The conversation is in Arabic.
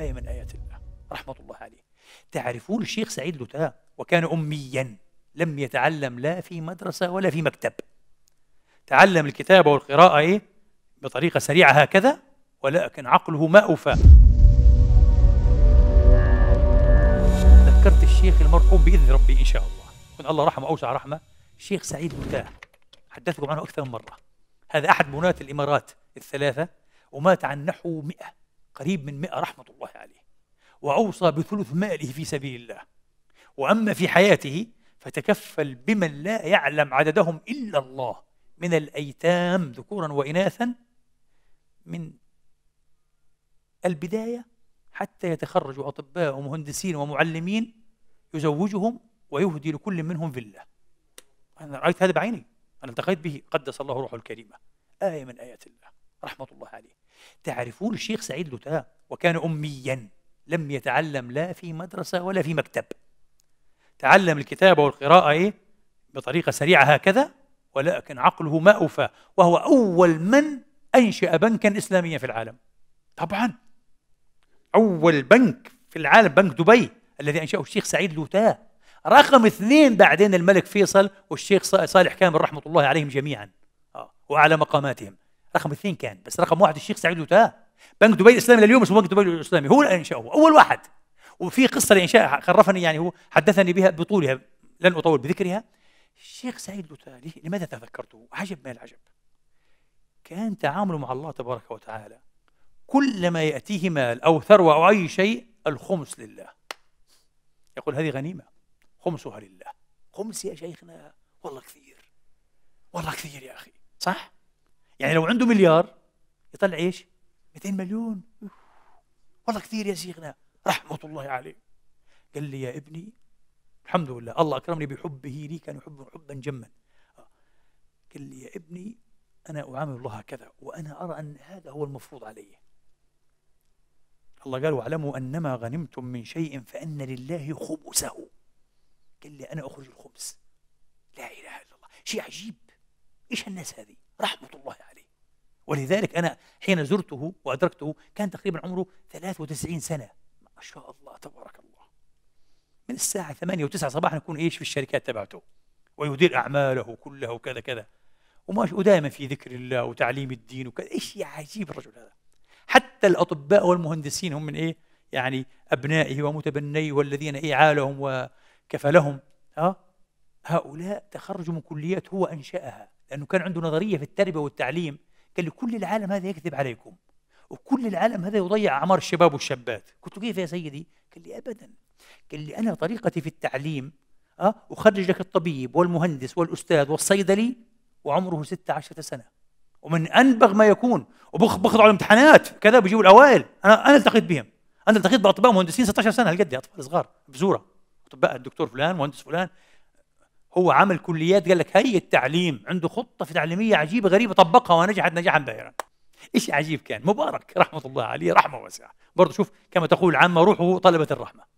آية من آيات الله رحمة الله عليه تعرفون الشيخ سعيد لوتاه وكان أميا لم يتعلم لا في مدرسة ولا في مكتب تعلم الكتابة والقراءة إيه؟ بطريقة سريعة هكذا ولكن عقله ما أوفى ذكرت الشيخ المرحوم بإذن ربي إن شاء الله كن الله رحمه أوسع رحمة الشيخ سعيد لوتاه حدثكم عنه أكثر من مرة هذا أحد بناة الإمارات الثلاثة ومات عن نحو مئة قريب من 100 رحمة الله عليه وأوصى بثلث ماله في سبيل الله وأما في حياته فتكفل بمن لا يعلم عددهم إلا الله من الأيتام ذكورا وإناثا من البداية حتى يتخرجوا أطباء ومهندسين ومعلمين يزوجهم ويهدي لكل منهم فيلا أنا رأيت هذا بعيني أنا التقيت به قدس الله روحه الكريمة آية من آيات الله رحمة الله عليه تعرفون الشيخ سعيد لوتاه وكان أميا لم يتعلم لا في مدرسة ولا في مكتب تعلم الكتابة والقراءة إيه؟ بطريقة سريعة هكذا ولكن عقله ما أوفى وهو أول من أنشأ بنكا إسلاميا في العالم طبعا أول بنك في العالم بنك دبي الذي أنشأه الشيخ سعيد لوتاه رقم اثنين بعدين الملك فيصل والشيخ صالح كامل رحمة الله عليهم جميعا آه. وعلى مقاماتهم رقم اثنين كان بس رقم واحد الشيخ سعيد لوتاه بنك دبي الاسلامي لليوم اسمه بنك دبي الاسلامي هو اللي انشاه اول واحد وفي قصه لانشاء خرفني يعني هو حدثني بها بطولها لن اطول بذكرها الشيخ سعيد لوتاه لماذا تذكرته؟ عجب ما العجب كان تعامله مع الله تبارك وتعالى كلما يأتيه مال أو ثروة أو أي شيء الخمس لله يقول هذه غنيمة خمسها لله خمس يا شيخنا والله كثير والله كثير يا أخي صح؟ يعني لو عنده مليار يطلع ايش 200 مليون والله كثير يا شيخنا رحمه الله عليه قال لي يا ابني الحمد لله الله اكرمني بحبه لي كان يحبه حبا جما قال لي يا ابني انا اعامل الله هكذا وانا ارى ان هذا هو المفروض علي الله قال واعلموا انما غنمتم من شيء فان لله خبزه قال لي انا اخرج الخبز لا اله الا الله شيء عجيب ايش الناس هذه رحمه الله عليه ولذلك أنا حين زرته وأدركته كان تقريبا عمره 93 سنة ما شاء الله تبارك الله من الساعة 8 و9 صباحا يكون إيش في الشركات تبعته ويدير أعماله كلها وكذا كذا وما ودائما في ذكر الله وتعليم الدين وكذا إيش عجيب الرجل هذا حتى الأطباء والمهندسين هم من إيه يعني أبنائه ومتبنيه والذين إيه عالهم وكفلهم ها هؤلاء تخرجوا من كليات هو أنشأها لأنه كان عنده نظرية في التربية والتعليم قال لي كل العالم هذا يكذب عليكم وكل العالم هذا يضيع اعمار الشباب والشابات قلت له كيف يا سيدي قال لي ابدا قال لي انا طريقتي في التعليم أه؟ أخرج لك الطبيب والمهندس والأستاذ والصيدلي وعمره 16 سنة ومن أنبغ ما يكون وبخضعوا الامتحانات كذا بيجيبوا الأوائل أنا أنا التقيت بهم أنا التقيت بأطباء مهندسين 16 سنة هالقد أطفال صغار بزورة أطباء الدكتور فلان مهندس فلان هو عمل كليات قال لك هي التعليم عنده خطه في تعليميه عجيبه غريبه طبقها ونجحت نجاحا باهرا إيش عجيب كان مبارك رحمه الله عليه رحمه واسعه برضه شوف كما تقول العامه روحه طلبه الرحمه